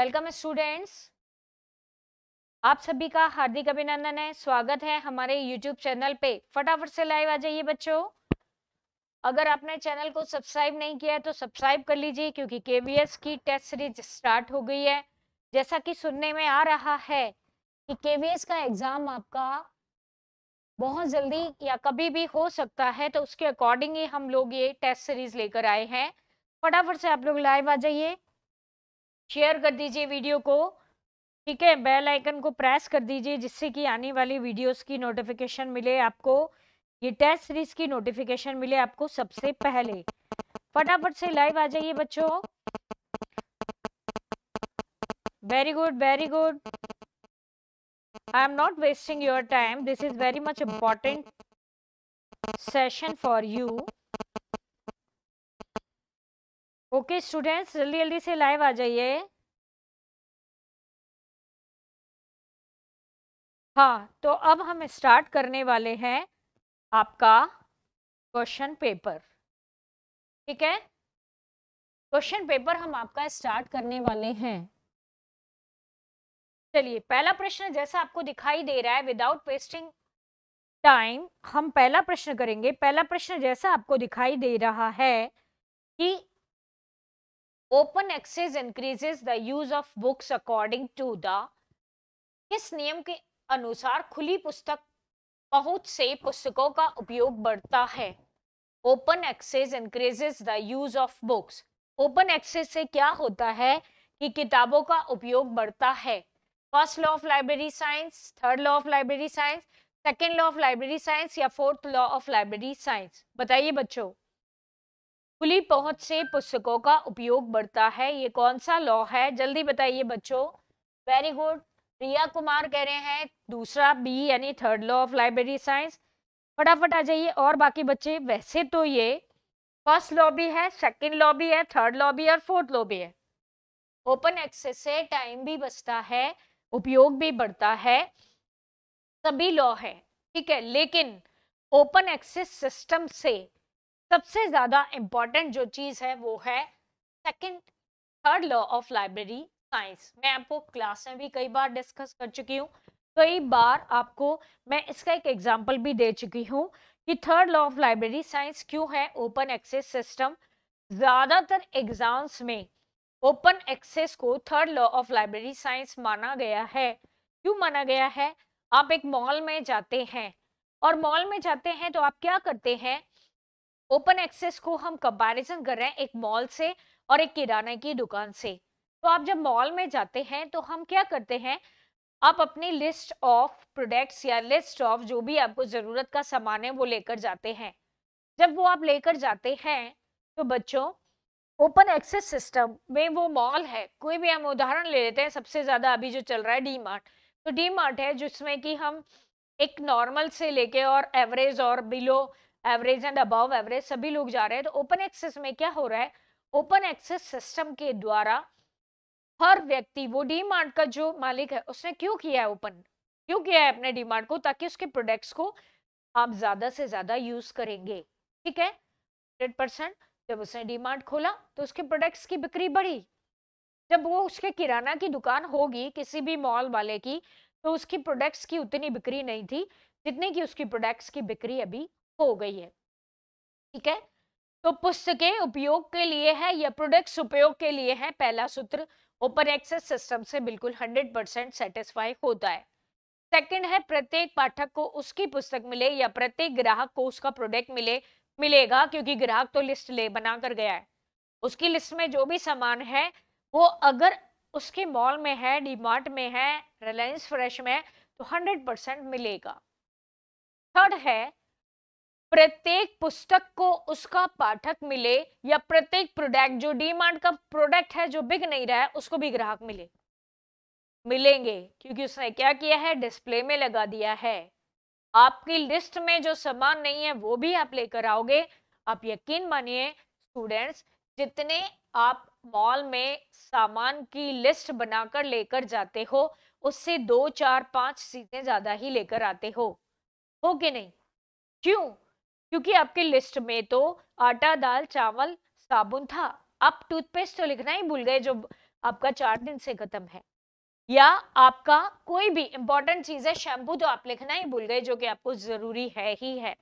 Welcome students आप सभी का हार्दिक अभिनंदन है स्वागत है हमारे यूट्यूब चैनल पे फटाफट से लाइव आ जाइए बच्चों अगर आपने चैनल को सब्सक्राइब नहीं किया है तो सब्सक्राइब कर लीजिए क्योंकि केवीएस की टेस्ट सीरीज स्टार्ट हो गई है जैसा कि सुनने में आ रहा है कि केवीएस का एग्जाम आपका बहुत जल्दी या कभी भी हो सकता है तो उसके अकॉर्डिंग ही हम लोग ये टेस्ट सीरीज लेकर आए हैं फटाफट से आप लोग लाइव आ जाइए शेयर कर दीजिए वीडियो को ठीक है बेल आइकन को प्रेस कर दीजिए जिससे कि आने वाली वीडियोस की नोटिफिकेशन मिले आपको ये टेस्ट सीरीज की नोटिफिकेशन मिले आपको सबसे पहले फटाफट से लाइव आ जाइए बच्चों very good very good I am not wasting your time this is very much important session for you okay students जल्दी जल्दी से लाइव आ जाइए हाँ तो अब हम स्टार्ट करने वाले हैं आपका क्वेश्चन पेपर ठीक है क्वेश्चन पेपर हम आपका स्टार्ट करने वाले हैं चलिए पहला प्रश्न जैसा आपको दिखाई दे रहा है विदाउट वेस्टिंग टाइम हम पहला प्रश्न करेंगे पहला प्रश्न जैसा आपको दिखाई दे रहा है कि open access increases the use of books according to the किस नियम के अनुसार खुली पुस्तक बहुत से पुस्तकों का उपयोग बढ़ता है open access increases the use of books open access से क्या होता है कि किताबों का उपयोग बढ़ता है first law of library science third law of library science second law of library science या fourth law of library science बताइए बच्चों खुली पहुंच से पुस्तकों का उपयोग बढ़ता है ये कौन सा लॉ है जल्दी बताइए बच्चों वेरी गुड रिया कुमार कह रहे हैं दूसरा बी यानी third law of library science फटाफट आ जाइए और बाकी बच्चे वैसे तो ये फर्स्ट लॉ भी है सेकंड लॉ भी है थर्ड लॉ भी है और फोर्थ लॉ भी है ओपन एक्सेस से टाइम भी बचता है उपयोग भी बढ़ता है सभी लॉ है ठीक है लेकिन ओपन एक्सेस सिस्टम से सबसे ज़्यादा इम्पोर्टेंट जो चीज़ है वो है second third law of library science मैं आपको क्लास में भी कई बार डिस्कस कर चुकी हूँ कई बार आपको मैं इसका एक एग्जाम्पल भी दे चुकी हूँ कि third law of library science क्यों है ओपन एक्सेस सिस्टम ज़्यादातर एग्जाम्स में ओपन एक्सेस को third law of library science माना गया है क्यों माना गया है आप एक मॉल में जाते हैं और मॉल में जाते हैं तो आप क्या करते हैं ओपन एक्सेस को हम कंपैरिजन कर रहे हैं एक मॉल से और एक किराने की दुकान से तो आप जब मॉल में जाते हैं तो हम क्या करते हैं आप अपनी लिस्ट ऑफ प्रोडक्ट्स या लिस्ट ऑफ जो भी आपको ज़रूरत का सामान है वो लेकर जाते हैं जब वो आप लेकर जाते हैं तो बच्चों ओपन एक्सेस सिस्टम में वो मॉल है कोई भी हम उदाहरण ले लेते हैं सबसे ज़्यादा अभी जो चल रहा है डी मार्ट तो डी मार्ट है जिसमें कि हम एक नॉर्मल से लेके और एवरेज और below average and above average सभी लोग जा रहे हैं तो ओपन एक्सेस में क्या हो रहा है ओपन एक्सेस सिस्टम के द्वारा हर व्यक्ति वो डी मार्ट का जो मालिक है उसने क्यों किया है ओपन क्यों किया है अपने डी मार्ट को ताकि उसके प्रोडक्ट्स को आप ज़्यादा से ज़्यादा यूज़ करेंगे ठीक है हंड्रेड परसेंट जब उसने डी मार्ट खोला तो उसके प्रोडक्ट्स की बिक्री बढ़ी जब वो उसके किराना की दुकान होगी किसी भी मॉल वाले की तो उसकी प्रोडक्ट्स की उतनी बिक्री नहीं थी जितनी की उसकी प्रोडक्ट्स की बिक्री अभी हो गई है ठीक है तो पुस्तकें उपयोग के लिए है या प्रोडक्ट्स उपयोग के लिए है पहला सूत्र ओपन एक्सेस सिस्टम से बिल्कुल 100 परसेंट सेटिस्फाई होता है सेकंड है प्रत्येक पाठक को उसकी पुस्तक मिले या प्रत्येक ग्राहक को उसका प्रोडक्ट मिले मिलेगा क्योंकि ग्राहक तो लिस्ट ले बना कर गया है उसकी लिस्ट में जो भी सामान है वो अगर उसके मॉल में है डीमार्ट में है रिलायंस फ्रेश में है तो हंड्रेड परसेंट मिलेगा थर्ड है प्रत्येक पुस्तक को उसका पाठक मिले या प्रत्येक प्रोडक्ट जो डिमांड का प्रोडक्ट है जो बिक नहीं रहा है उसको भी ग्राहक मिले मिलेंगे क्योंकि उसने क्या किया है डिस्प्ले में लगा दिया है आपकी लिस्ट में जो सामान नहीं है वो भी आप लेकर आओगे आप यकीन मानिए स्टूडेंट्स जितने आप मॉल में सामान की लिस्ट बनाकर लेकर जाते हो उससे दो चार पांच चीजें ज्यादा ही लेकर आते हो हो कि नहीं क्यों क्योंकि आपकी लिस्ट में तो आटा दाल चावल साबुन था आप टूथपेस्ट तो लिखना ही भूल गए जो आपका चार दिन से खत्म है या आपका कोई भी इंपॉर्टेंट चीज है शैम्पू तो आप लिखना ही भूल गए जो कि आपको जरूरी है ही है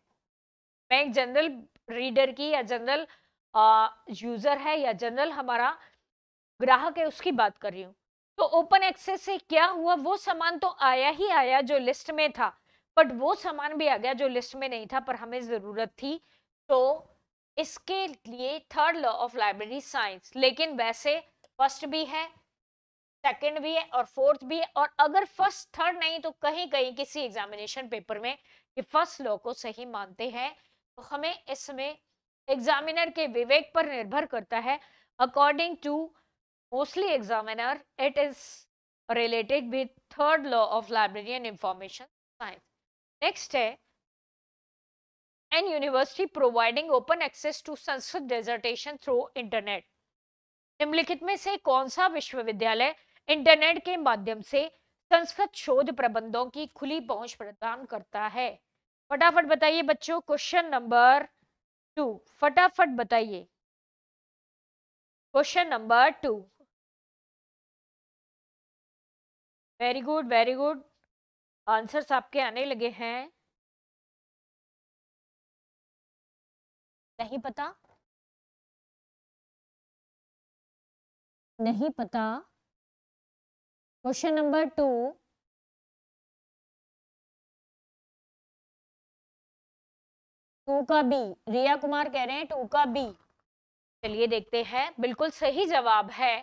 मैं एक जनरल रीडर की या जनरल यूजर है या जनरल हमारा ग्राहक है उसकी बात कर रही हूँ तो ओपन एक्सेस से क्या हुआ वो सामान तो आया ही आया जो लिस्ट में था बट वो सामान भी आ गया जो लिस्ट में नहीं था पर हमें ज़रूरत थी तो इसके लिए third law of library science लेकिन वैसे फर्स्ट भी है सेकंड भी है और फोर्थ भी है और अगर फर्स्ट थर्ड नहीं तो कहीं कहीं किसी एग्जामिनेशन पेपर में ये फर्स्ट लॉ को सही मानते हैं तो हमें इसमें एग्जामिनर के विवेक पर निर्भर करता है according to mostly examiner it is related with third law of library and information science next है an university providing open access to Sanskrit dissertation through internet निम्नलिखित में से कौन सा विश्वविद्यालय इंटरनेट के माध्यम से संस्कृत शोध प्रबंधों की खुली पहुंच प्रदान करता है फटाफट बताइए बच्चों क्वेश्चन नंबर टू फटाफट बताइए question number two very good very good answers आपके आने लगे हैं नहीं पता नहीं पता क्वेश्चन नंबर टू टू का बी रिया कुमार कह रहे हैं टू का बी चलिए देखते हैं बिल्कुल सही जवाब है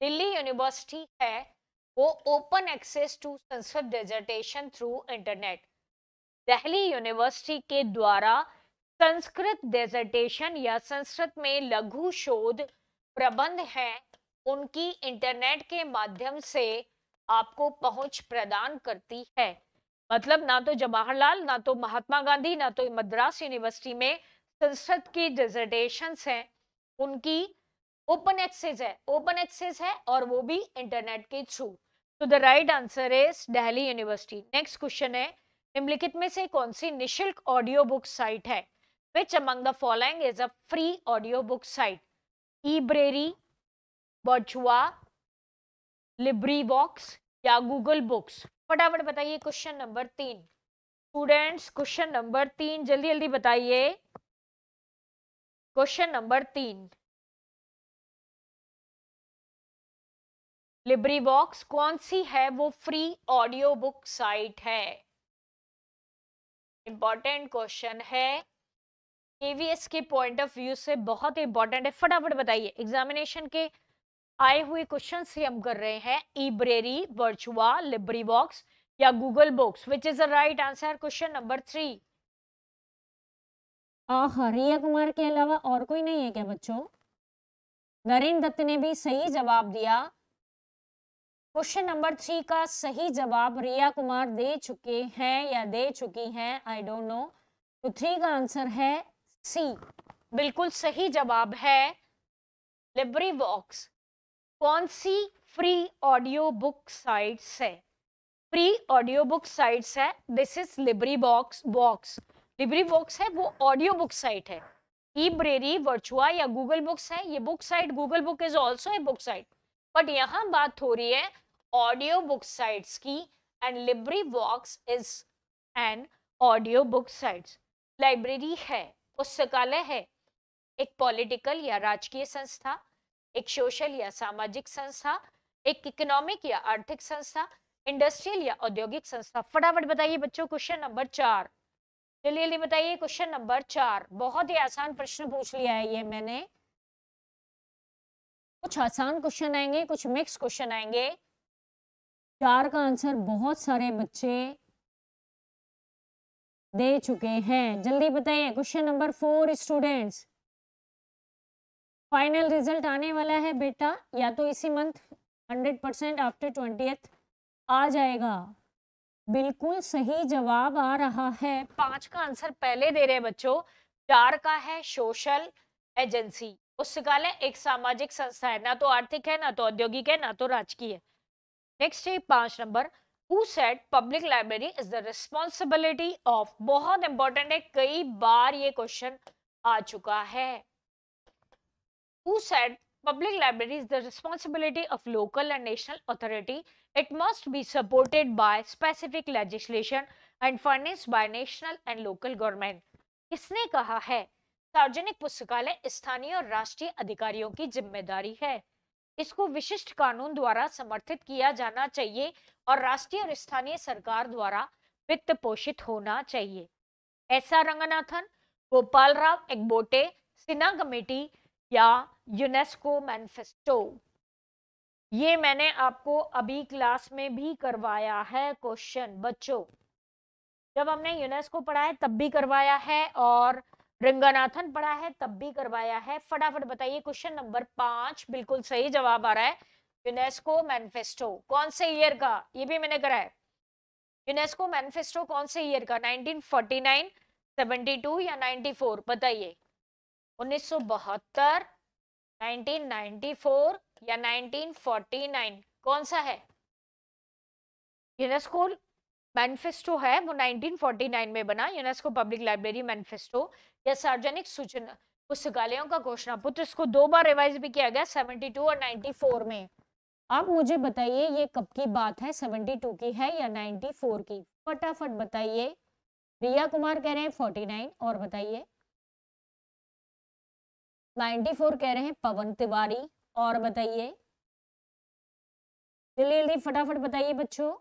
दिल्ली यूनिवर्सिटी है वो open access to Sanskrit dissertation through internet Delhi university के द्वारा संस्कृत डेजर्टेशन या संस्कृत में लघु शोध प्रबंध है उनकी इंटरनेट के माध्यम से आपको पहुंच प्रदान करती है मतलब ना तो जवाहरलाल ना तो महात्मा गांधी ना तो मद्रास यूनिवर्सिटी में संस्कृत की डिजर्टेशन है उनकी ओपन एक्सेस है ओपन एक्सेस है और वो भी इंटरनेट के थ्रू तो the right answer is Delhi university next question है निम्नलिखित में से कौन सी निशुल्क ऑडियो बुक साइट है which among the following is a free audio book site ebrary बर्चुआ लिब्री बॉक्स या गूगल बुक्स फटाफट बताइए क्वेश्चन नंबर तीन स्टूडेंट्स क्वेश्चन नंबर तीन जल्दी जल्दी बताइए क्वेश्चन नंबर तीन लिब्रीवॉक्स कौन सी है वो फ्री ऑडियो बुक साइट है इंपॉर्टेंट क्वेश्चन है एवीएस के पॉइंट ऑफ व्यू से बहुत इंपॉर्टेंट है फटाफट बताइए एग्जामिनेशन के आए हुए क्वेश्चन से हम कर रहे हैं ईब्रेरी वर्चुआ बॉक्स या Google books which is the right answer question number three Hariya Kumar के अलावा और कोई नहीं है क्या बच्चों नरेंद्र दत्त ने भी सही जवाब दिया क्वेश्चन नंबर थ्री का सही जवाब रिया कुमार दे चुके हैं या दे चुकी हैं आई डोंट नो तो थ्री का आंसर है सी बिल्कुल सही जवाब है लिब्री बॉक्स कौन सी फ्री ऑडियो बुक साइट्स है फ्री ऑडियो बुक साइट्स है this is LibriVox box LibriVox है वो ऑडियो बुक साइट है ई ब्रेरी वर्चुआ या गूगल बुक्स है ये book site Google book is also a book site but यहाँ बात हो रही है ऑडियो बुक साइट्स की and LibriVox is an audio book sites library है पुस्तकालय है एक पॉलिटिकल या राजकीय संस्था एक सोशल या सामाजिक संस्था एक इकोनॉमिक या आर्थिक संस्था इंडस्ट्रियल या औद्योगिक संस्था फटाफट बताइए बच्चों क्वेश्चन नंबर चार जल्दी जल्दी बताइए क्वेश्चन नंबर चार बहुत ही आसान प्रश्न पूछ लिया है ये मैंने कुछ आसान क्वेश्चन आएंगे कुछ मिक्स क्वेश्चन आएंगे चार का आंसर बहुत सारे बच्चे दे चुके हैं जल्दी बताइए question number four students final result आने वाला है बेटा या तो इसी month hundred percent after twenty आ जाएगा बिल्कुल सही जवाब आ रहा है पांच का आंसर पहले दे रहे बच्चों चार का है सोशल एजेंसी पुस्तकालय एक सामाजिक संस्था है ना तो आर्थिक है ना तो औद्योगिक है ना तो राजकीय है नेक्स्ट है पांच number who said public library is the responsibility of बहुत इंपॉर्टेंट है कई बार ये क्वेश्चन आ चुका है who said public library is the responsibility of local and national authority it must be supported by specific legislation and furnished by national and local government किसने कहा है सार्वजनिक पुस्तकालय स्थानीय और राष्ट्रीय अधिकारियों की जिम्मेदारी है इसको विशिष्ट कानून द्वारा समर्थित किया जाना चाहिए और राष्ट्रीय और स्थानीय सरकार द्वारा वित्त पोषित होना चाहिए ऐसा रंगनाथन गोपाल राव एग्बोटे सिन्हा कमेटी या यूनेस्को मैनिफेस्टो ये मैंने आपको अभी क्लास में भी करवाया है क्वेश्चन बच्चों जब हमने यूनेस्को पढ़ाया तब भी करवाया है और रंगानाथन पढ़ा है तब भी करवाया है फटाफट बताइए क्वेश्चन नंबर पांच बिल्कुल सही जवाब आ रहा है यूनेस्को मैनिफेस्टो कौन से ईयर का ये भी मैंने करा है यूनेस्को मैनिफेस्टो कौन से ईयर का 1949, 72 या 94 बताइए 1972, 1994 या 1949 कौन सा है यूनेस्को मैनिफेस्टो है वो 1949 में बना यूनेस्को पब्लिक लाइब्रेरी मैनिफेस्टो या सार्वजनिक सूचना पुस्तकालयों का घोषणा पुत्र इसको दो बार रिवाइज भी किया गया 72 और 94 में आप मुझे बताइए ये कब की बात है 72 की है या 94 की फटाफट बताइए रिया कुमार कह रहे हैं फोर्टी और बताइए नाइन्टी कह रहे हैं पवन तिवारी और बताइए जल्दी जल्दी फटाफट बताइए बच्चों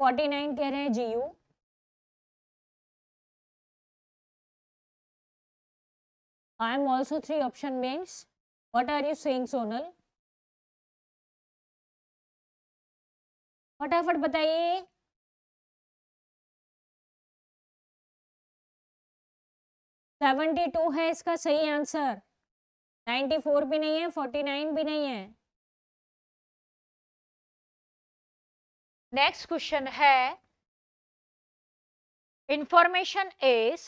फोर्टी नाइन कह रहे हैं जी you I am also three option mains what are you saying Sonal फटाफट बताइए सेवेंटी टू है इसका सही आंसर नाइन्टी फोर भी नहीं है फोर्टी नाइन भी नहीं है नेक्स्ट क्वेश्चन है इंफॉर्मेशन इज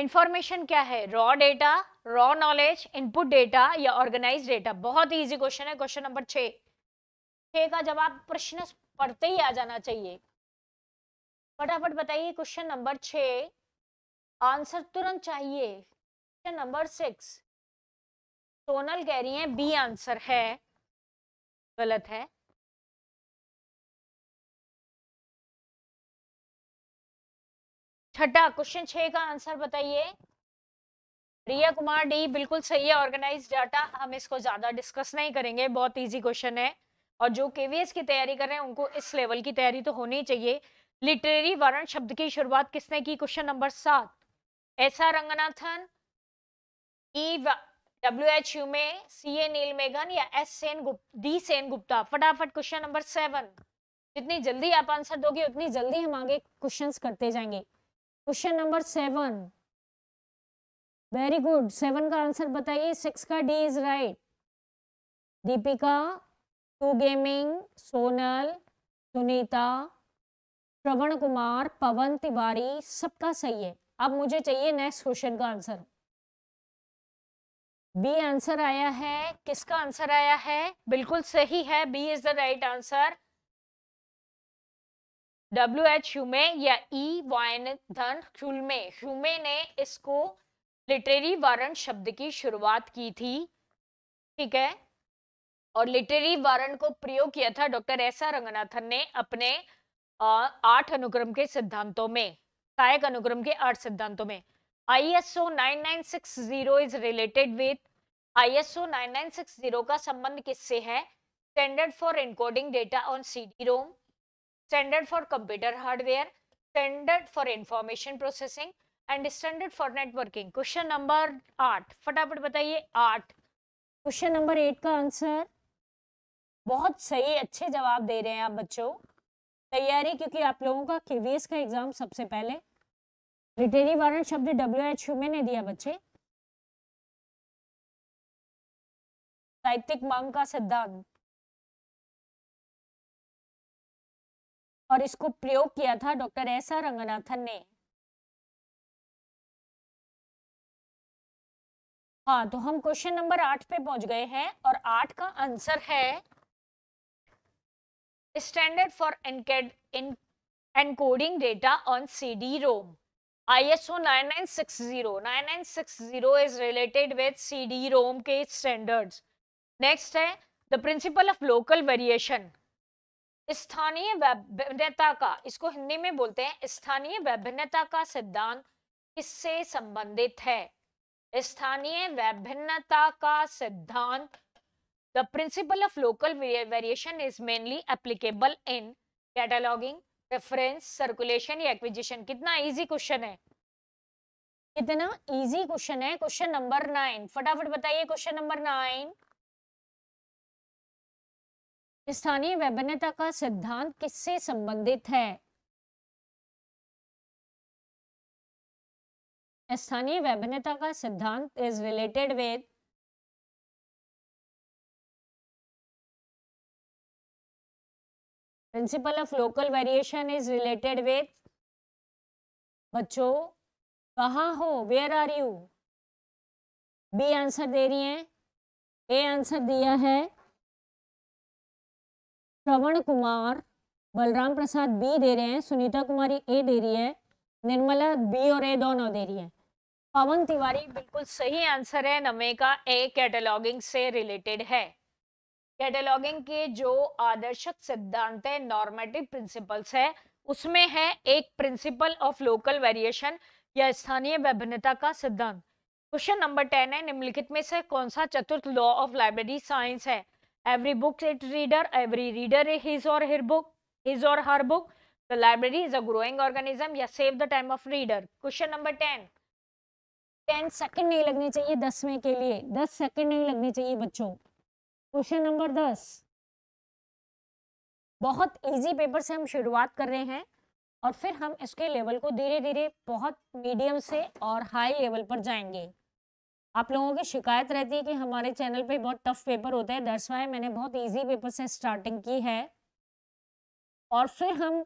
इंफॉर्मेशन क्या है raw data raw knowledge input data या ऑर्गेनाइज डेटा बहुत ही इजी क्वेश्चन है क्वेश्चन नंबर छ छः का जवाब प्रश्न पढ़ते ही आ जाना चाहिए फटाफट बताइए क्वेश्चन नंबर छ आंसर तुरंत चाहिए क्वेश्चन नंबर सिक्स सोनल कह रही है बी आंसर है गलत है छठा क्वेश्चन छः का आंसर बताइए रिया कुमार डी बिल्कुल सही है ऑर्गेनाइज डाटा हम इसको ज़्यादा डिस्कस नहीं करेंगे बहुत इजी क्वेश्चन है और जो केवीएस की तैयारी कर रहे हैं उनको इस लेवल की तैयारी तो होनी चाहिए लिटरेरी वर्ण शब्द की शुरुआत किसने की क्वेश्चन नंबर सात S R Ranganathan E W H U में सी ए नील मेघन या एस सेन गुप्ता डी सेन गुप्ता फटाफट क्वेश्चन नंबर सेवन जितनी जल्दी आप आंसर दोगे उतनी जल्दी हम आगे क्वेश्चंस करते जाएंगे question number seven very good seven का आंसर बताइए सिक्स का डी इज राइट दीपिका टू गेमिंग सोनल सुनीता श्रवण कुमार पवन तिवारी सबका सही है अब मुझे चाहिए नेक्स्ट क्वेश्चन का आंसर बी आंसर आया है किसका आंसर आया है बिल्कुल सही है B is the right answer W H Hume या ई वायन धन ह्यूमे ह्यूमे ने इसको लिटरेरी वारंट शब्द की शुरुआत की थी ठीक है और लिटरेरी वारंट को प्रयोग किया था डॉक्टर एस आर रंगनाथन ने अपने आठ अनुक्रम के सिद्धांतों में सहायक अनुक्रम के आठ सिद्धांतों में I S O nine nine six zero is related with I S O nine nine six zero का संबंध किससे है standard for encoding data on C D ROM standard for computer hardware standard for information processing and standard for networking question number आठ फटाफट बताइए आठ क्वेश्चन नंबर एट का आंसर बहुत सही अच्छे जवाब दे रहे हैं आप बच्चों तैयारी क्योंकि आप लोगों का केवीएस का एग्जाम सबसे पहले लिटेरी वारंट शब्द डब्ल्यू एच में ने दिया बच्चे साहित्यिक मांग का सिद्धांत और इसको प्रयोग किया था डॉक्टर एस आर रंगनाथन ने हाँ तो हम क्वेश्चन नंबर आठ पे पहुंच गए हैं और आठ का आंसर है standard for encoding data on C D ROM ISO 9960 9960 is related with cd ROM के स्टैंडर्ड्स नेक्स्ट है the principle of local variation स्थानीय विभिन्नता का इसको हिंदी में बोलते हैं स्थानीय विभिन्नता का सिद्धांत किससे संबंधित है स्थानीय विभिन्नता का सिद्धांत the principle of local variation is mainly applicable in cataloguing reference circulation या एक्विजिशन कितना इजी क्वेश्चन है कितना इजी क्वेश्चन है क्वेश्चन नंबर नाइन फटाफट बताइए क्वेश्चन नंबर नाइन स्थानीय वैभिन्नता का सिद्धांत किससे संबंधित है स्थानीय वैभिन्नता का सिद्धांत is related with principle of local variation is related with बच्चों कहा हो where are you B answer दे रही है ए आंसर दिया है श्रवण कुमार बलराम प्रसाद बी दे रहे हैं सुनीता कुमारी ए दे रही है निर्मला बी और ए दोनों दे रही है पवन तिवारी बिल्कुल सही आंसर है नमे का ए कैटलॉगिंग से रिलेटेड है कैटलॉगिंग के जो आदर्शक सिद्धांत है नॉर्मेटिव प्रिंसिपल्स है उसमें है एक प्रिंसिपल ऑफ लोकल वेरिएशन या स्थानीय विभिन्नता का सिद्धांत क्वेश्चन नंबर टेन है निम्नलिखित में से कौन सा चतुर्थ लॉ ऑफ लाइब्रेरी साइंस है every book its reader every reader his or her book his or her book the library is a growing organism या save the time of reader question number ten ten second नहीं लगने चाहिए दस में के लिए दस सेकंड नहीं लगने चाहिए बच्चों क्वेश्चन नंबर दस बहुत इजी पेपर से हम शुरुआत कर रहे हैं और फिर हम इसके लेवल को धीरे धीरे बहुत मीडियम से और हाई लेवल पर जाएंगे आप लोगों की शिकायत रहती है कि हमारे चैनल पे बहुत टफ पेपर होते हैं दस वाई मैंने बहुत इजी पेपर से स्टार्टिंग की है और फिर हम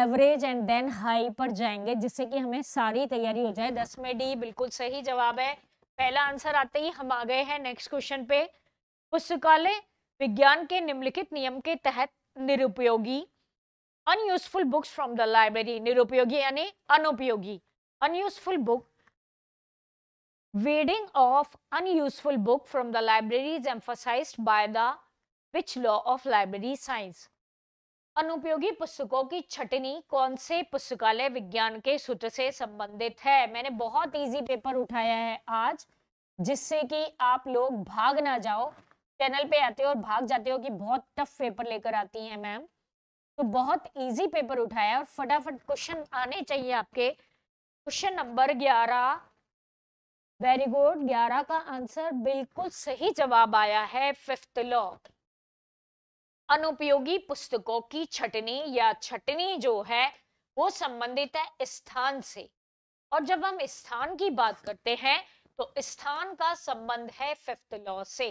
एवरेज एंड देन हाई पर जाएंगे जिससे कि हमें सारी तैयारी हो जाए दस में डी बिल्कुल सही जवाब है पहला आंसर आते ही हम आ गए हैं नेक्स्ट क्वेश्चन पे पुस्तकालय विज्ञान के निम्नलिखित नियम के तहत निरुपयोगी unuseful books from the library निरुपयोगी यानी अनुपयोगी unuseful book Weeding of unuseful book from the library is emphasized by the which law of library science? अनुपयोगी पुस्तकों की छटनी कौन से पुस्तकालय विज्ञान के सूत्र से संबंधित है मैंने बहुत इजी पेपर उठाया है आज जिससे कि आप लोग भाग ना जाओ चैनल पे आते हो और भाग जाते हो कि बहुत टफ पेपर लेकर आती हैं मैम तो बहुत इजी पेपर उठाया और फटाफट क्वेश्चन आने चाहिए आपके क्वेश्चन नंबर ग्यारह वेरी गुड ग्यारह का आंसर बिल्कुल सही जवाब आया है फिफ्थ लॉ अनुपयोगी पुस्तकों की छटनी या छटनी जो है वो संबंधित है स्थान से और जब हम स्थान की बात करते हैं तो स्थान का संबंध है फिफ्थ लॉ से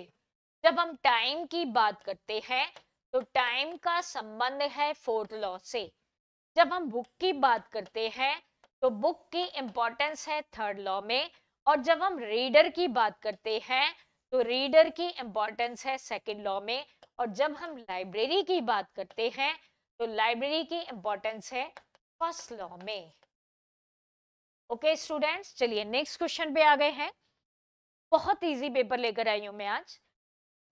जब हम टाइम की बात करते हैं तो टाइम का संबंध है फोर्थ लॉ से जब हम बुक की बात करते हैं तो बुक की इंपॉर्टेंस है थर्ड लॉ में और जब हम रीडर की बात करते हैं तो रीडर की इम्पोर्टेंस है सेकेंड लॉ में और जब हम लाइब्रेरी की बात करते हैं तो लाइब्रेरी की इम्पोर्टेंस है फर्स्ट लॉ में ओके स्टूडेंट्स चलिए नेक्स्ट क्वेश्चन पे आ गए हैं बहुत इजी पेपर लेकर आई हूं मैं आज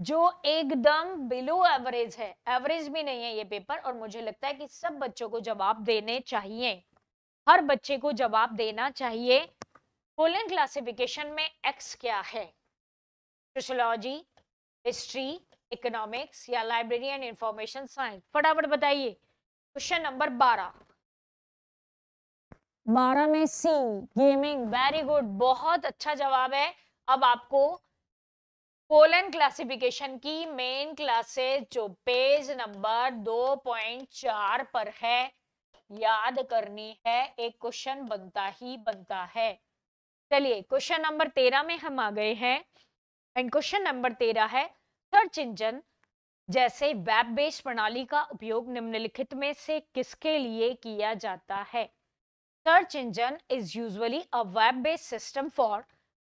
जो एकदम बिलो एवरेज है एवरेज भी नहीं है ये पेपर और मुझे लगता है कि सब बच्चों को जवाब देने चाहिए हर बच्चे को जवाब देना चाहिए पोलन क्लासिफिकेशन में एक्स क्या है सोशोलॉजी हिस्ट्री इकोनॉमिक्स या लाइब्रेरी एंड इंफॉर्मेशन साइंस फटाफट बताइए क्वेश्चन नंबर बारह बारह में सी गेमिंग वेरी गुड बहुत अच्छा जवाब है अब आपको पोलन क्लासिफिकेशन की मेन क्लासेस जो पेज नंबर दो पॉइंट चार पर है याद करनी है एक क्वेश्चन बनता ही बनता है चलिए क्वेश्चन नंबर तेरह में हम आ गए हैं एंड क्वेश्चन नंबर तेरह है सर्च इंजन जैसे वेब बेस्ड प्रणाली का उपयोग निम्नलिखित में से किसके लिए किया जाता है search engine is usually a web based system for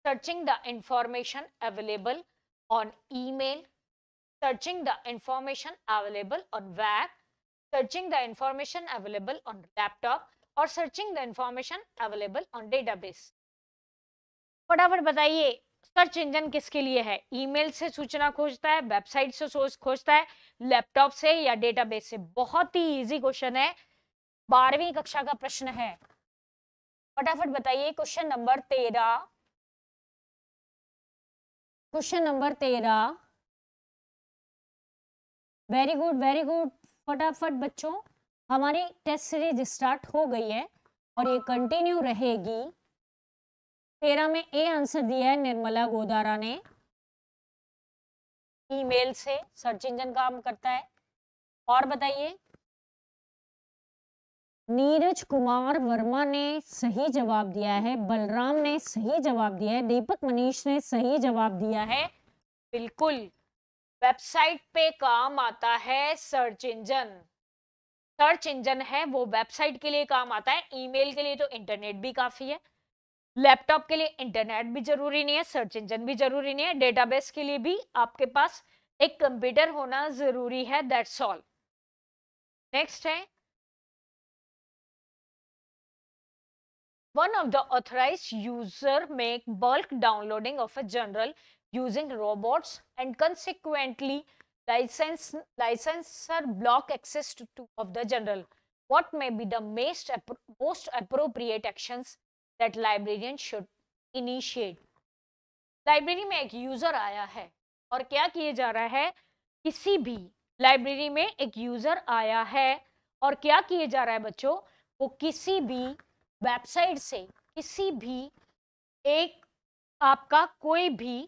searching the information available on email, searching the information available on web searching the information available on laptop और searching the information available on database फटाफट बताइए search engine किसके लिए है email से सूचना खोजता है वेबसाइट से सोर्स खोजता है लैपटॉप से या डेटाबेस से बहुत ही इजी क्वेश्चन है बारहवीं कक्षा का प्रश्न है फटाफट बताइए क्वेश्चन नंबर तेरह क्वेश्चन नंबर तेरह वेरी गुड वेरी गुड फटाफट बच्चों हमारी टेस्ट सीरीज स्टार्ट हो गई है और ये कंटिन्यू रहेगी तेरह में ए आंसर दिया है निर्मला गोदारा ने ईमेल से सर्च इंजन काम करता है और बताइए नीरज कुमार वर्मा ने सही जवाब दिया है बलराम ने सही जवाब दिया है दीपक मनीष ने सही जवाब दिया है बिल्कुल वेबसाइट पे काम आता है सर्च इंजन सर्च इंजन है वो वेबसाइट के लिए काम आता है ईमेल के लिए तो इंटरनेट भी काफी है लैपटॉप के लिए इंटरनेट भी जरूरी नहीं है सर्च इंजन भी जरूरी नहीं है डेटाबेस के लिए भी आपके पास एक कंप्यूटर होना जरूरी है दैट्स ऑल नेक्स्ट है one of the authorise user make bulk downloading of a journal using robots and consequently licence licensor block access to of the journal what may be most appropriate action that librarian should initiate library में एक user आया है और क्या किया जा रहा है किसी भी लाइब्रेरी में एक यूज़र आया है और क्या किए जा रहा है बच्चों वो किसी भी वेबसाइट से किसी भी एक आपका कोई भी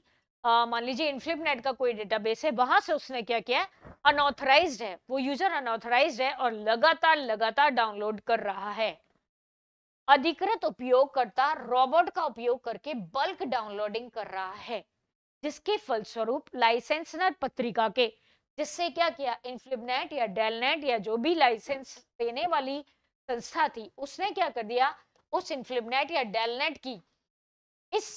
मान लीजिए इन्फ्लिपनेट का कोई डेटाबेस है वहां से उसने क्या किया अनऑथराइज्ड है वो यूजर अनऑथराइज्ड है और लगातार लगातार डाउनलोड कर रहा है अधिकृत उपयोगकर्ता रोबोट का उपयोग करके बल्क डाउनलोडिंग कर रहा है जिसके फलस्वरूप लाइसेंसनर पत्रिका के जिससे क्या किया इनफ्लिबनेट या डेलनेट या जो भी लाइसेंस देने वाली संस्था थी उसने क्या कर दिया उस इनफ्लिबनेट या डेलनेट की इस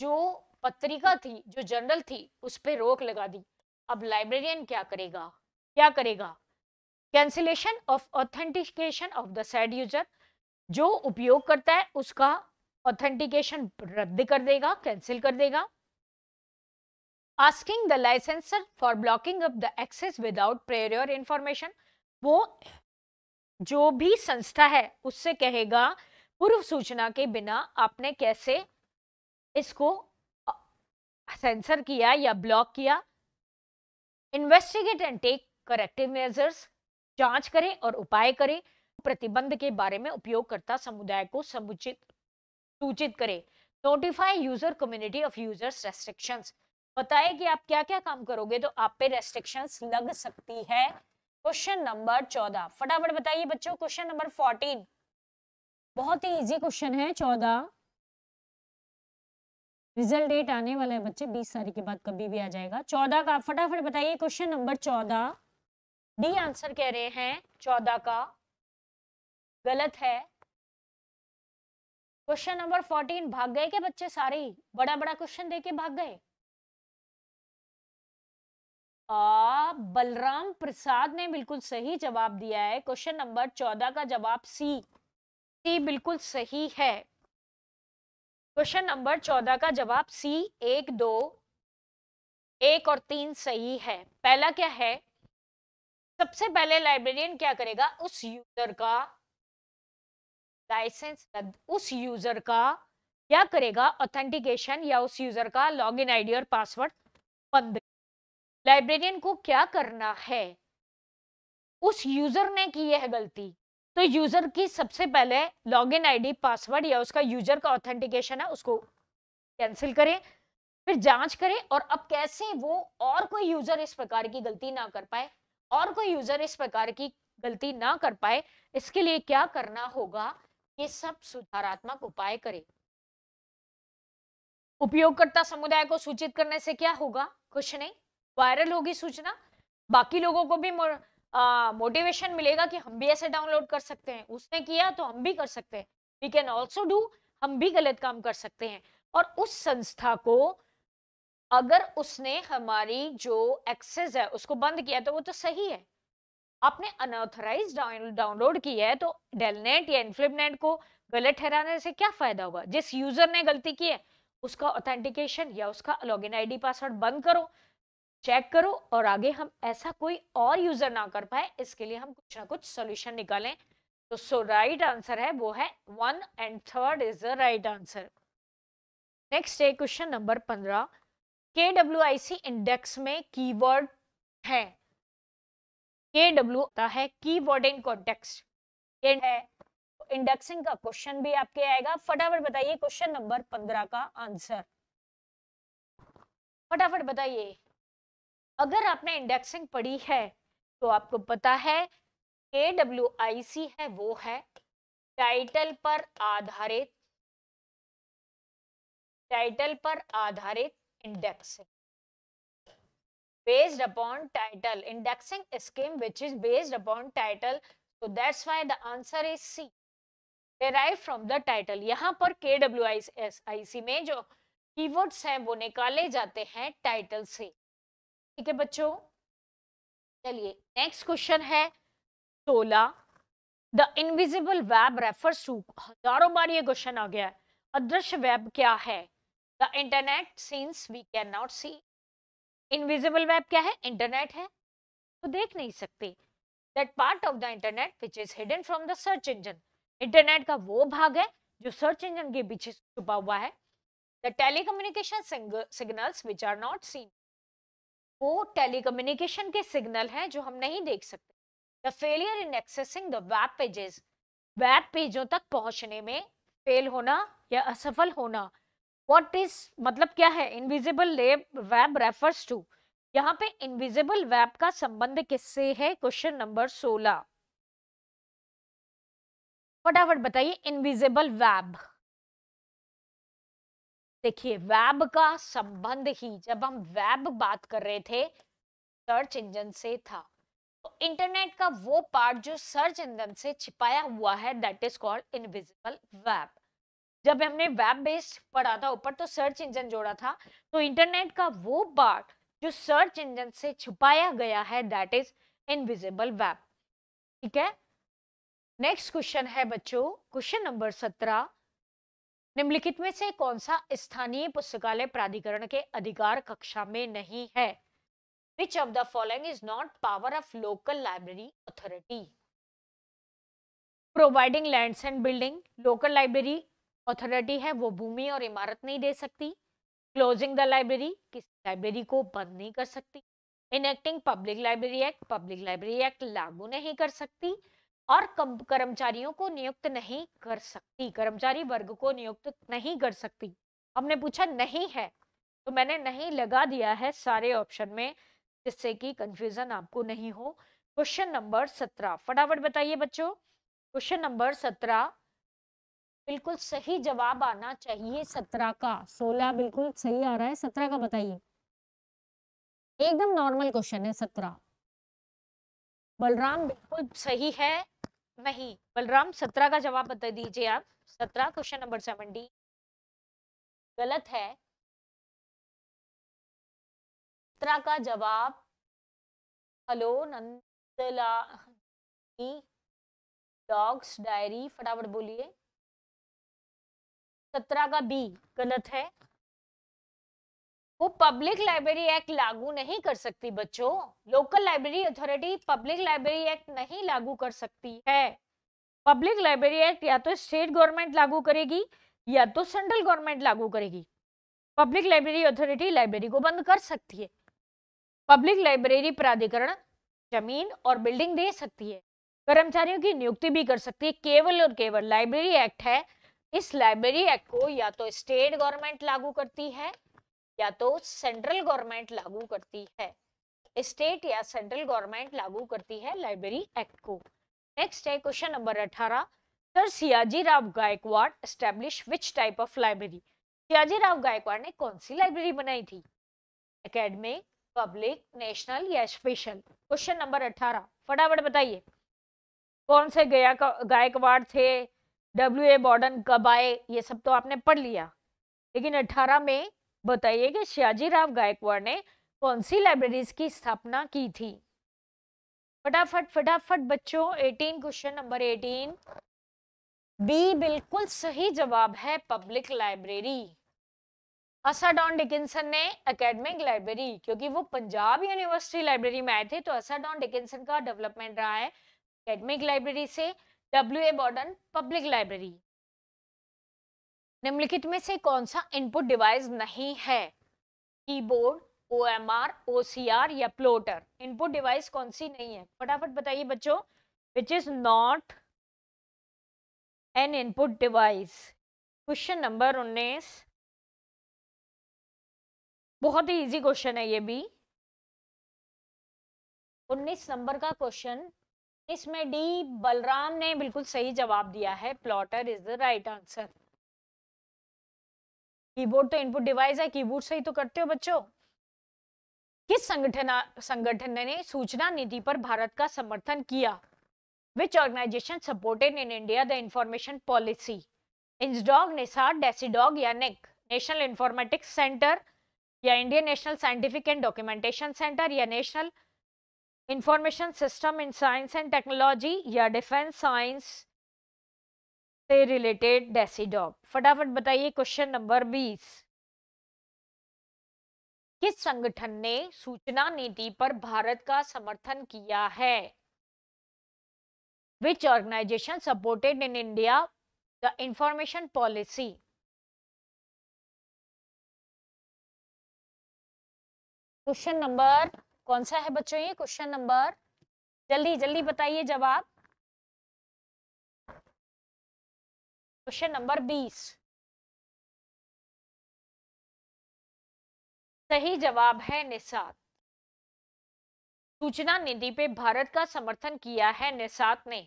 जो पत्रिका थी जो जर्नल थी उस पर रोक लगा दी अब लाइब्रेरियन क्या करेगा क्या करेगा cancellation of authentication of the said user जो उपयोग करता है उसका ऑथेंटिकेशन रद्द कर देगा कैंसिल कर देगा asking the licensor for blocking up the access without prior information वो जो भी संस्था है उससे कहेगा पूर्व सूचना के बिना आपने कैसे इसको सेंसर किया या ब्लॉक किया investigate and take corrective measures जांच करें और उपाय करें प्रतिबंध के बारे में उपयोगकर्ता समुदाय को समुचित सूचित करे notify user community of users restriction बताए कि आप क्या क्या काम करोगे तो आप पे रेस्ट्रिक्शन लग सकती है क्वेश्चन नंबर चौदह फटाफट बताइए बच्चों क्वेश्चन नंबर फोर्टीन बहुत ही इजी क्वेश्चन है चौदह रिजल्ट डेट आने वाला है बच्चे बीस तारीख के बाद कभी भी आ जाएगा चौदह का फटाफट बताइए क्वेश्चन नंबर चौदह डी आंसर कह रहे हैं चौदह का गलत है क्वेश्चन नंबर फोर्टीन भाग गए क्या बच्चे सारे बड़ा बड़ा क्वेश्चन देके भाग गए आ बलराम प्रसाद ने बिल्कुल सही जवाब दिया है क्वेश्चन नंबर चौदह का जवाब सी सी बिल्कुल सही है क्वेश्चन नंबर चौदह का जवाब सी एक दो एक और तीन सही है पहला क्या है सबसे पहले लाइब्रेरियन क्या करेगा उस यूजर का लाइसेंस उस यूजर का क्या करेगा ऑथेंटिकेशन या उस यूजर का लॉगिन आईडी और पासवर्ड बंद लाइब्रेरियन को क्या करना है उस यूजर ने की है गलती तो यूजर की सबसे पहले लॉगिन आईडी पासवर्ड या उसका यूजर का ऑथेंटिकेशन है उसको कैंसिल करें फिर जांच करें और अब कैसे वो और कोई यूजर इस प्रकार की गलती ना कर पाए और कोई यूजर इस प्रकार की गलती ना कर पाए इसके लिए क्या करना होगा ये सब सुधारात्मक उपाय करें उपयोगकर्ता समुदाय को सूचित करने से क्या होगा कुछ नहीं वायरल होगी सूचना बाकी लोगों को भी मोटिवेशन मिलेगा कि हम भी ऐसे डाउनलोड कर सकते हैं उसने किया तो हम भी कर सकते हैं वी कैन ऑल्सो डू हम भी गलत काम कर सकते हैं और उस संस्था को अगर उसने हमारी जो एक्सेस है उसको बंद किया तो वो तो सही है आपने अनऑथराइज डाउनलोड की है तो डेलनेट या इनफ्लिपनेट को गलत ठहराने से क्या फायदा हुआ जिस यूजर ने गलती की है उसका ऑथेंटिकेशन या उसका लॉगिन आईडी पासवर्ड बंद करो चेक करो और आगे हम ऐसा कोई और यूजर ना कर पाए इसके लिए हम कुछ ना कुछ सोल्यूशन निकालें तो सो राइट आंसर है वो है one and third is the right answer next है क्वेश्चन नंबर पंद्रह के डब्ल्यू आई सी इंडेक्स में कीवर्ड है के डब्ल्यू होता है की वर्ड इन कॉन्टेक्स्ट है इंडेक्सिंग तो का क्वेश्चन भी आपके आएगा फटाफट बताइए क्वेश्चन नंबर पंद्रह का आंसर फटाफट बताइए अगर आपने इंडेक्सिंग पढ़ी है तो आपको पता है के डब्ल्यू आई सी है वो है टाइटल पर आधारित टाइटल पर आधारित indexing based upon title indexing scheme which is based upon title so that's why the answer is c derived from the title यहाँ पर KWISIC mein jo keywords hain wo nikale jate hain title se theek hai bachcho chaliye next question hai 16 the invisible web refers to हजारों बार ये question आ गया है अदृश्य web क्या है the internet scenes we can not see invisible web क्या है इंटरनेट है तो देख नहीं सकते that part of the internet which is hidden from the search engine internet का वो भाग है जो सर्च इंजन के पीछे छुपा हुआ है the telecommunication signals which are not seen वो टेलीकम्युनिकेशन के सिग्नल हैं जो हम नहीं देख सकते the failure in accessing the web pages web पेजों तक पहुंचने में फेल होना या असफल होना वॉट इज मतलब क्या है इनविजिबल वेब रेफर्स टू यहाँ पे इनविजिबल वेब का संबंध किससे है क्वेश्चन नंबर सोलह फटाफट बताइए इनविजिबल वेब देखिए वेब का संबंध ही जब हम वेब बात कर रहे थे सर्च इंजन से था तो इंटरनेट का वो पार्ट जो सर्च इंजन से छिपाया हुआ है that is called invisible web जब हमने वेब बेस्ड पढ़ा था ऊपर तो सर्च इंजन जोड़ा था तो इंटरनेट का वो पार्ट जो सर्च इंजन से छुपाया गया है दैट इज इनविजिबल वेब ठीक है नेक्स्ट क्वेश्चन है बच्चों क्वेश्चन नंबर सत्रह निम्नलिखित में से कौन सा स्थानीय पुस्तकालय प्राधिकरण के अधिकार कक्षा में नहीं है which of the following is not power of local library authority providing lands and building local library authority है वो भूमि और इमारत नहीं दे सकती क्लोजिंग द लाइब्रेरी किसी लाइब्रेरी को बंद नहीं कर सकती enacting public library act public library act लागू नहीं कर सकती और कर्मचारियों को नियुक्त नहीं कर सकती कर्मचारी वर्ग को नियुक्त नहीं कर सकती हमने पूछा नहीं है तो मैंने नहीं लगा दिया है सारे ऑप्शन में जिससे कि कंफ्यूजन आपको नहीं हो क्वेश्चन नंबर सत्रह फटाफट बताइए बच्चों क्वेश्चन नंबर सत्रह बिल्कुल सही जवाब आना चाहिए सत्रह का सोलह बिल्कुल सही आ रहा है सत्रह का बताइए एकदम नॉर्मल क्वेश्चन है सत्रह बलराम बिल्कुल सही है नहीं बलराम सत्रह का जवाब बता दीजिए आप सत्रह क्वेश्चन नंबर सेवेंटी गलत है सत्रह का जवाब हेलो नंदला डॉग्स डायरी फटाफट बोलिए सत्रह का बी गलत है वो पब्लिक लाइब्रेरी एक्ट लागू नहीं कर सकती बच्चों local library authority public library act नहीं लागू कर सकती है पब्लिक लाइब्रेरी एक्ट या तो स्टेट गवर्नमेंट लागू करेगी या तो सेंट्रल गवर्नमेंट लागू करेगी पब्लिक लाइब्रेरी अथॉरिटी लाइब्रेरी को बंद कर सकती है पब्लिक लाइब्रेरी प्राधिकरण जमीन और बिल्डिंग दे सकती है कर्मचारियों की नियुक्ति भी कर सकती है केवल और केवल लाइब्रेरी एक्ट है इस लाइब्रेरी एक्ट को या तो स्टेट गवर्नमेंट लागू करती है या तो सेंट्रल गवर्नमेंट लागू करती है स्टेट या सेंट्रल गवर्नमेंट लागू करती है लाइब्रेरी एक्ट को नेक्स्ट है क्वेश्चन नंबर अठारह sir Sayaji Rao Gaekwad establish which type of library Sayaji Rao Gaekwad ने कौन सी लाइब्रेरी बनाई थी एकेडमिक पब्लिक नेशनल या स्पेशल क्वेश्चन नंबर अठारह फटाफट बताइए कौन से गया गायकवाड़ थे डब्ल्यू ए बॉर्डन कब आए ये सब तो आपने पढ़ लिया लेकिन अठारह में बताइए कि राव गायकवाड़ ने कौन सी लाइब्रेरीज की स्थापना की थी फटाफट फटाफट बच्चों 18 क्वेश्चन नंबर 18 बी बिल्कुल सही जवाब है public library Asa Don Dickinson ने एकेडमिक लाइब्रेरी क्योंकि वो पंजाब यूनिवर्सिटी लाइब्रेरी में आए थे तो असा डॉन डिकिंसन का डेवलपमेंट रहा है एकेडमिक लाइब्रेरी से W A modern public library निम्नलिखित में से कौन सा इनपुट डिवाइस नहीं है कीबोर्ड सी आर या प्लोटर इनपुट डिवाइस कौन सी नहीं है फटाफट बताइए बच्चों which is not an input device question number उन्नीस बहुत ही इजी क्वेश्चन है ये भी उन्नीस नंबर का क्वेश्चन इसमें डी बलराम ने बिल्कुल सही जवाब दिया है plotter is the right answer keyboard तो इनपुट डिवाइस है कीबोर्ड से ही तो करते हो बच्चों किस संगठन संगठन ने सूचना नीति पर भारत का समर्थन किया which organisation supported in India the information policy INSDOC NISSAT DESIDOC या नेक नेशनल इंफॉर्मेटिक्स सेंटर या Indian national scientific and documentation centre या national information system in science and technology या डिफेंस साइंस से रिलेटेड डेसीडॉग फटाफट बताइए question number बीस किस संगठन ने सूचना नीति पर भारत का समर्थन किया है which organisation supported in India the information policy question number कौन सा है बच्चों ये क्वेश्चन नंबर जल्दी जल्दी बताइए जवाब क्वेश्चन नंबर बीस सही जवाब है निषाद सूचना निधि पे भारत का समर्थन किया है निषाद ने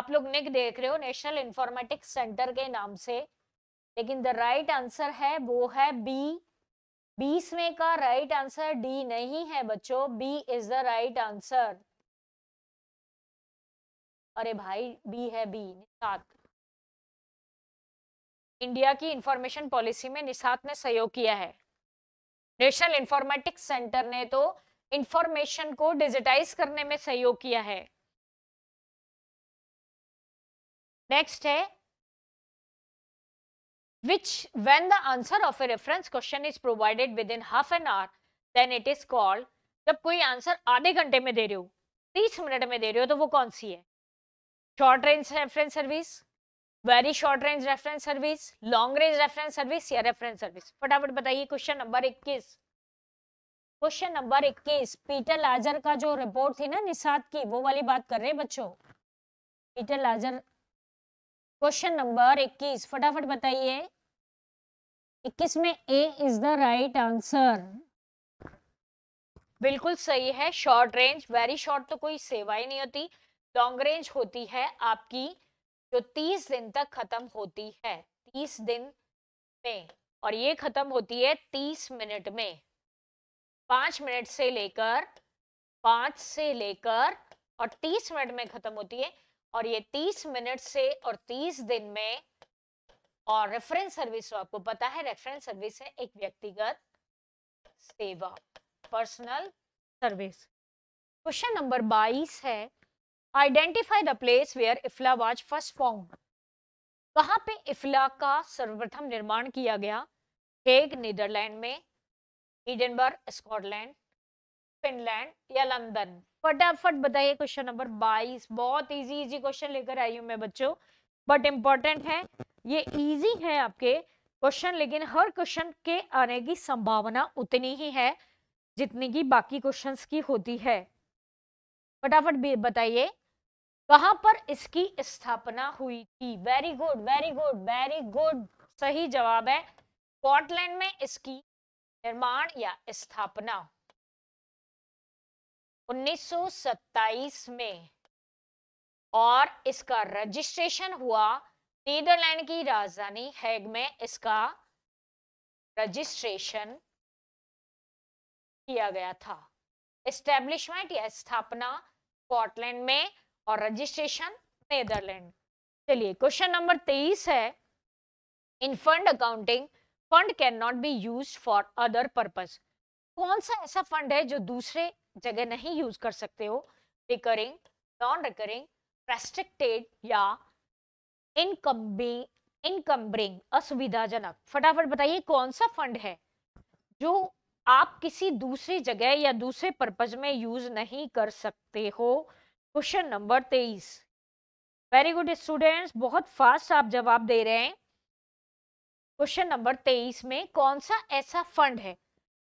आप लोग निक देख रहे हो नेशनल इंफॉर्मेटिक्स सेंटर के नाम से लेकिन द राइट आंसर है वो है बी बीस में का राइट आंसर डी नहीं है बच्चों B is the right answer अरे भाई बी है बी निषाद इंडिया की इंफॉर्मेशन पॉलिसी में निषाद ने सहयोग किया है नेशनल इंफॉर्मेटिक्स सेंटर ने तो इंफॉर्मेशन को डिजिटाइज करने में सहयोग किया है नेक्स्ट है which when the answer of a reference question is provided within half an hour then it is called jab koi answer aadhe ghante mein de rahe हो 30 minute mein de rahe ho तो वो कौन सी है short range reference service very short range reference service long range reference service या reference service फटाफट बताइए question number 21 question number 21 Peter Lazar का जो रिपोर्ट थी ना निषाद की वो वाली बात कर रहे हैं बच्चों पीटर लाजर क्वेश्चन नंबर 21 फटाफट बताइए 21 में A is the right answer बिल्कुल सही है शॉर्ट रेंज वेरी शॉर्ट तो कोई सेवा ही नहीं होती लॉन्ग रेंज होती है आपकी जो 30 दिन तक खत्म होती है 30 दिन में और ये खत्म होती है 30 मिनट में पांच मिनट से लेकर पांच से लेकर और 30 मिनट में खत्म होती है और ये 30 मिनट से और 30 दिन में और रेफरेंस सर्विस तो आपको पता है रेफरेंस सर्विस है एक व्यक्तिगत सेवा पर्सनल सर्विस क्वेश्चन नंबर 22 है identify the place where IFLA was first form कहाँ पे इफला का सर्वप्रथम निर्माण किया गया हेग नीदरलैंड में ईडनबर्ग स्कॉटलैंड फिनलैंड या लंदन फटाफट बताइए क्वेश्चन नंबर बाईस बहुत इजी इजी क्वेश्चन लेकर आई हूँ मैं बच्चों बट इम्पॉर्टेंट है ये इजी है आपके क्वेश्चन लेकिन हर क्वेश्चन के आने की संभावना उतनी ही है जितनी की बाकी क्वेश्चन की होती है फटाफट भी बताइए कहाँ पर इसकी स्थापना हुई थी very good very good very good सही जवाब है स्कॉटलैंड में इसकी निर्माण या स्थापना 1927 में और इसका रजिस्ट्रेशन हुआ नीदरलैंड की राजधानी हैग में इसका रजिस्ट्रेशन किया गया था एस्टेब्लिशमेंट या स्थापना स्कॉटलैंड में और रजिस्ट्रेशन नीदरलैंड चलिए क्वेश्चन नंबर तेईस है in fund accounting fund can not be use for other purpose कौन सा ऐसा फंड है जो दूसरे जगह नहीं यूज कर सकते हो रिकरिंग नॉन रिकरिंग रेस्ट्रिक्टेड या इनकम्बरिंग असुविधाजनक फटाफट बताइए कौन सा फंड है जो आप किसी दूसरी जगह या दूसरे पर्पज में यूज नहीं कर सकते हो क्वेश्चन नंबर तेईस वेरी गुड स्टूडेंट्स बहुत फास्ट आप जवाब दे रहे हैं क्वेश्चन नंबर तेईस में कौन सा ऐसा फंड है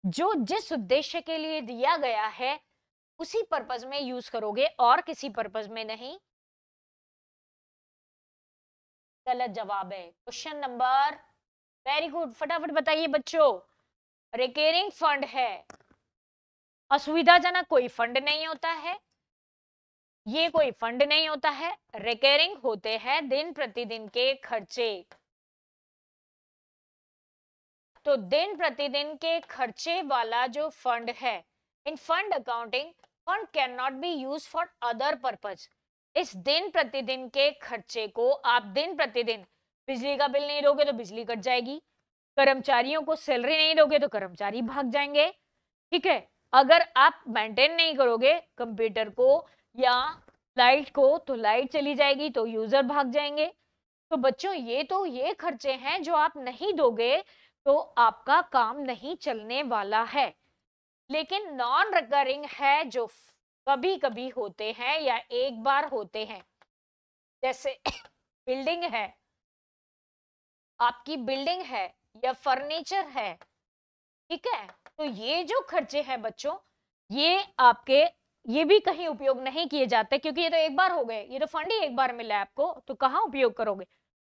जो जिस उद्देश्य के लिए दिया गया है उसी पर्पज में यूज करोगे और किसी पर्पज में नहीं गलत जवाब है क्वेश्चन नंबर वेरी गुड फटाफट बताइए बच्चों रिकेरिंग फंड है असुविधाजनक कोई फंड नहीं होता है ये कोई फंड नहीं होता है रिकेरिंग होते हैं दिन प्रतिदिन के खर्चे तो दिन प्रतिदिन के खर्चे वाला जो फंड है in fund accounting fund can not be use for other purpose इस दिन प्रतिदिन के खर्चे को आप दिन प्रतिदिन बिजली का बिल नहीं दोगे तो बिजली कट जाएगी कर्मचारियों को सैलरी नहीं दोगे तो कर्मचारी भाग जाएंगे ठीक है अगर आप मेंटेन नहीं करोगे कंप्यूटर को या लाइट को तो लाइट चली जाएगी तो यूजर भाग जाएंगे तो बच्चों ये तो ये खर्चे हैं जो आप नहीं दोगे तो आपका काम नहीं चलने वाला है लेकिन नॉन रिकरिंग है जो कभी कभी होते हैं या एक बार होते हैं जैसे बिल्डिंग है आपकी बिल्डिंग है या फर्नीचर है ठीक है तो ये जो खर्चे हैं बच्चों ये आपके ये भी कहीं उपयोग नहीं किए जाते क्योंकि ये तो एक बार हो गए ये तो फंड ही एक बार मिला है आपको तो कहाँ उपयोग करोगे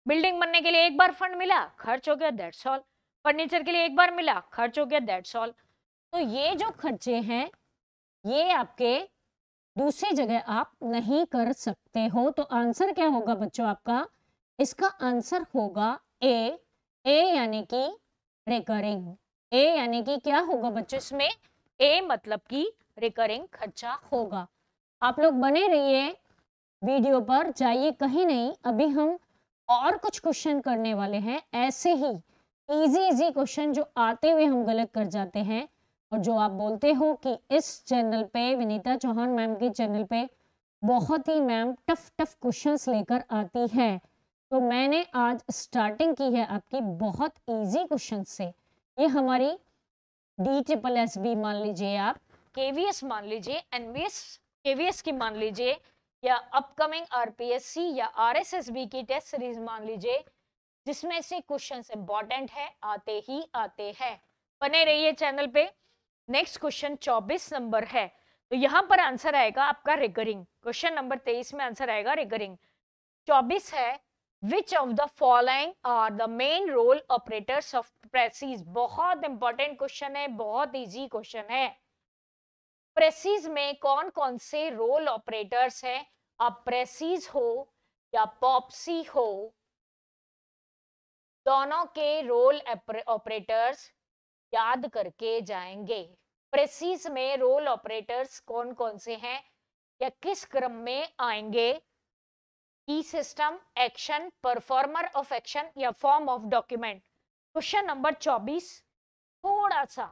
बिल्डिंग बनने के लिए एक बार फंड मिला खर्च हो गया दैट्स ऑल फर्नीचर के लिए एक बार मिला खर्च हो गया दैट सॉल तो ये जो खर्चे हैं ये आपके दूसरी जगह आप नहीं कर सकते हो तो आंसर क्या होगा बच्चों आपका इसका आंसर होगा ए ए यानी कि रिकरिंग ए यानी कि क्या होगा बच्चों इसमें ए मतलब कि रिकरिंग खर्चा होगा आप लोग बने रहिए वीडियो पर जाइए कहीं नहीं अभी हम और कुछ क्वेश्चन करने वाले हैं ऐसे ही इजी इजी क्वेश्चन जो आते हुए हम गलत कर जाते हैं और जो आप बोलते हो कि इस चैनल पे विनीता चौहान मैम के चैनल पे बहुत ही मैम टफ टफ क्वेश्चंस लेकर आती है तो मैंने आज स्टार्टिंग की है आपकी बहुत इजी क्वेश्चन से ये हमारी डी ट्रिपल एस बी मान लीजिए आप के मान लीजिए एन वी की मान लीजिए या अपकमिंग आर या आर की टेस्ट सीरीज मान लीजिए जिसमें से क्वेश्चन इंपॉर्टेंट है आते ही आते हैं बने रहिए चैनल पे नेक्स्ट क्वेश्चन 24 नंबर है तो यहाँ पर आंसर आएगा आपका रिगरिंग क्वेश्चन नंबर 23 में आंसर आएगा रिगरिंग 24 है which of the following are the main role operators of PRECIS बहुत इंपॉर्टेंट क्वेश्चन है बहुत ईजी क्वेश्चन है प्रेसिस में कौन कौन से रोल ऑपरेटर्स हैं आप प्रेसिस हो या पॉपसी हो दोनों के रोल ऑपरेटर्स याद करके जाएंगे प्रेसिस में रोल ऑपरेटर्स कौन कौन से हैं या किस क्रम में आएंगे key system action performer of action या form of document question number 24 थोड़ा सा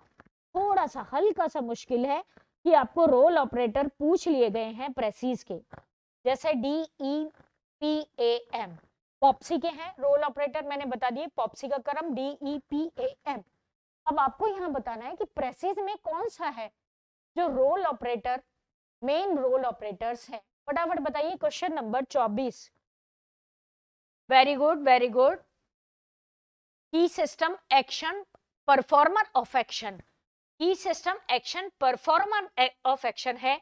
थोड़ा सा हल्का सा मुश्किल है कि आपको रोल ऑपरेटर पूछ लिए गए हैं प्रेसिस के जैसे D E P A M POPSI के हैं रोल ऑपरेटर मैंने बता दिए पॉप्सी का क्रम D E P A M अब आपको यहाँ बताना है कि प्रेसिस में कौन सा है जो role operator main role operators है फटाफट बताइए क्वेश्चन नंबर चौबीस very good very good key system action performer of action key system action performer of action है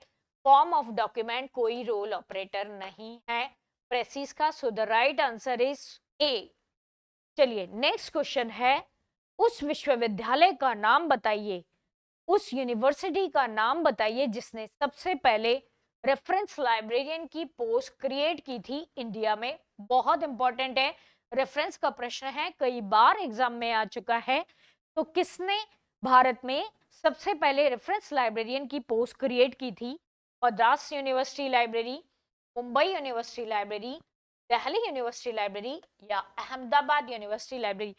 फॉर्म ऑफ डॉक्यूमेंट कोई रोल ऑपरेटर नहीं है प्रेसिस का so the right answer is A चलिए नेक्स्ट क्वेश्चन है उस विश्वविद्यालय का नाम बताइए उस यूनिवर्सिटी का नाम बताइए जिसने सबसे पहले रेफरेंस लाइब्रेरियन की पोस्ट क्रिएट की थी इंडिया में बहुत इंपॉर्टेंट है रेफरेंस का प्रश्न है कई बार एग्जाम में आ चुका है तो किसने भारत में सबसे पहले रेफरेंस लाइब्रेरियन की पोस्ट क्रिएट की थी Madras university library Mumbai university library Delhi university library या अहमदाबाद यूनिवर्सिटी लाइब्रेरी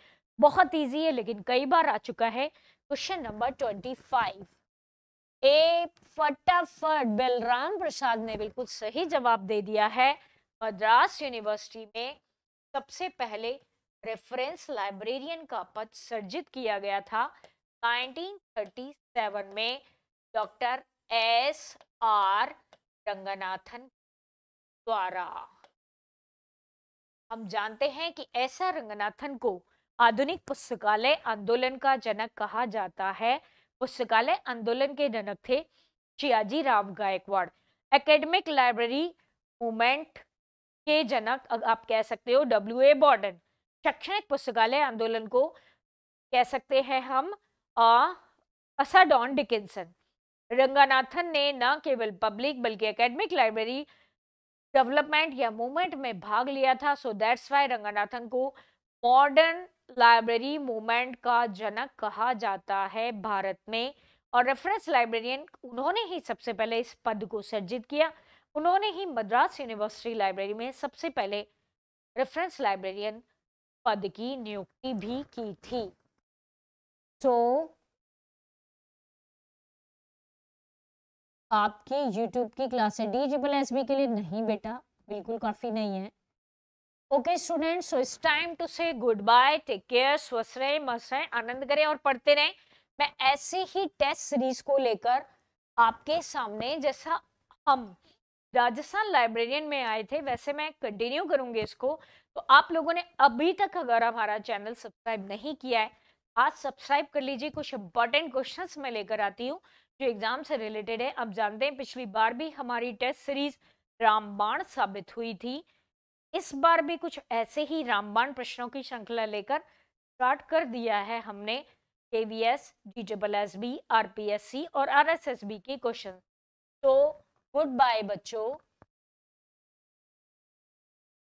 बहुत इजी है लेकिन कई बार आ चुका है question number twenty five A फटाफट बलराम प्रसाद ने बिल्कुल सही जवाब दे दिया है मद्रास यूनिवर्सिटी में सबसे पहले रेफरेंस लाइब्रेरियन का पद सर्जित किया गया था 1937 में डॉक्टर एस आर रंगनाथन द्वारा हम जानते हैं कि ऐसा रंगनाथन को आधुनिक पुस्तकालय आंदोलन का जनक कहा जाता है पुस्तकालय आंदोलन के जनक थे Sayaji Ram Gaekwad academic library movement के जनक आप कह सकते हो डब्ल्यू ए बॉर्डन शैक्षणिक पुस्तकालय आंदोलन को कह सकते हैं हम असाडॉन डिकिंसन रंगानाथन ने न केवल पब्लिक बल्कि एकेडमिक लाइब्रेरी डेवलपमेंट या मूवमेंट में भाग लिया था सो दैट्स वाई रंगनाथन को मॉडर्न लाइब्रेरी मूवमेंट का जनक कहा जाता है भारत में और रेफरेंस लाइब्रेरियन उन्होंने ही सबसे पहले इस पद को सर्जित किया उन्होंने ही मद्रास यूनिवर्सिटी लाइब्रेरी में सबसे पहले रेफरेंस लाइब्रेरियन पद की नियुक्ति भी की थी तो so, आपकी यूट्यूब की क्लास है डी ट्रिपल एस बी के लिए नहीं बेटा बिल्कुल काफ़ी नहीं है okay student so it's time to say good bye take care स्वस्थ रहे मस्त रहे आनंद करें और पढ़ते रहें मैं ऐसे ही टेस्ट सीरीज को लेकर आपके सामने जैसा हम राजस्थान लाइब्रेरियन में आए थे वैसे मैं कंटिन्यू करूंगी इसको तो आप लोगों ने अभी तक अगर हमारा चैनल सब्सक्राइब नहीं किया है आज सब्सक्राइब कर लीजिए कुछ इंपॉर्टेंट क्वेश्चंस मैं लेकर आती हूँ जो एग्जाम से रिलेटेड है अब जानते हैं पिछली बार भी हमारी टेस्ट सीरीज रामबाण साबित हुई थी इस बार भी कुछ ऐसे ही रामबाण प्रश्नों की श्रृंखला लेकर स्टार्ट कर दिया है हमने K V S D double S B R P S C और आर एस एस बी के क्वेश्चन तो गुड बाय बच्चों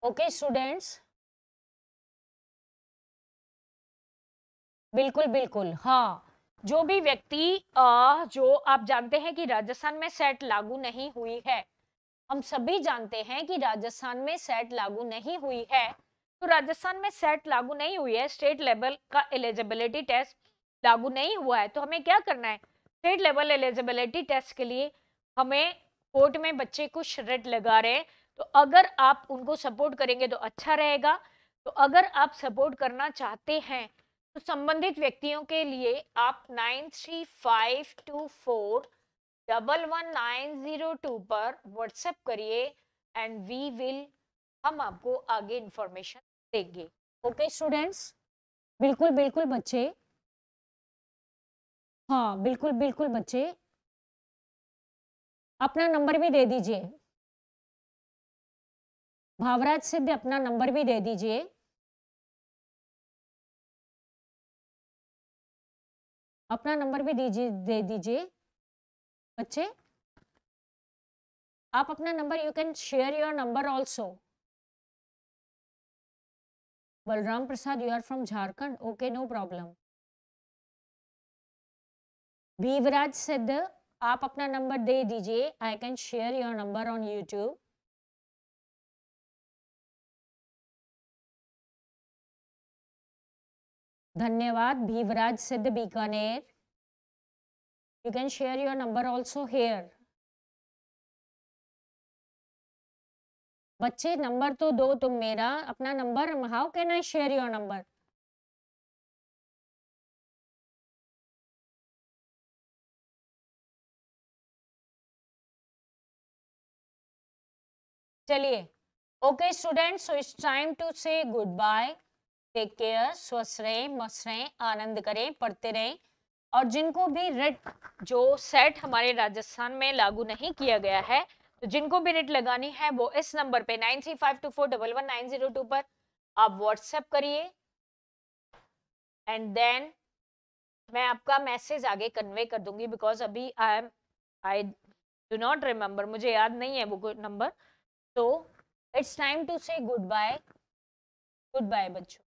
ओके स्टूडेंट्स बिल्कुल बिल्कुल हाँ जो भी व्यक्ति जो आप जानते हैं कि राजस्थान में सेट लागू नहीं हुई है हम सभी जानते हैं कि राजस्थान में सेट लागू नहीं हुई है तो राजस्थान में सेट लागू नहीं हुई है स्टेट लेवल का एलिजिबिलिटी टेस्ट लागू नहीं हुआ है तो हमें क्या करना है स्टेट लेवल एलिजिबिलिटी टेस्ट के लिए हमें कोर्ट में बच्चे को शर्त लगा रहे हैं तो अगर आप उनको सपोर्ट करेंगे तो अच्छा रहेगा तो अगर आप सपोर्ट करना चाहते हैं तो संबंधित व्यक्तियों के लिए आप nine three five two four double one nine zero two पर व्हाट्सएप करिए एंड वी विल हम आपको आगे इंफॉर्मेशन देंगे ओके स्टूडेंट्स बिल्कुल बिल्कुल बच्चे हाँ बिल्कुल बिल्कुल बच्चे अपना नंबर भी दे दीजिए भावराज सिद्ध अपना नंबर भी दे दीजिए अपना नंबर भी दीजिए दे दीजिए बच्चे आप अपना number you can share your number also Balram Prasad you are from Jharkhand okay no problem Bhivraj Siddh आप अपना नंबर दे दीजिए I can share your number on YouTube धन्यवाद Bhivraj Siddh Bikaner you can share your number also here बच्चे नंबर तो दो तुम मेरा अपना number how can I share your number चलिए okay students so it's time to say good bye take care स्वस्थ रहें मस्त रहे आनंद करें पढ़ते रहें और जिनको भी रेट जो सेट हमारे राजस्थान में लागू नहीं किया गया है तो जिनको भी रेट लगानी है वो इस नंबर पे nine three five two four double one nine zero two पर आप व्हाट्सएप करिए एंड देन मैं आपका मैसेज आगे कन्वे कर दूंगी बिकॉज अभी I am I do not remember मुझे याद नहीं है वो नंबर तो it's time to say good bye good bye बच्चों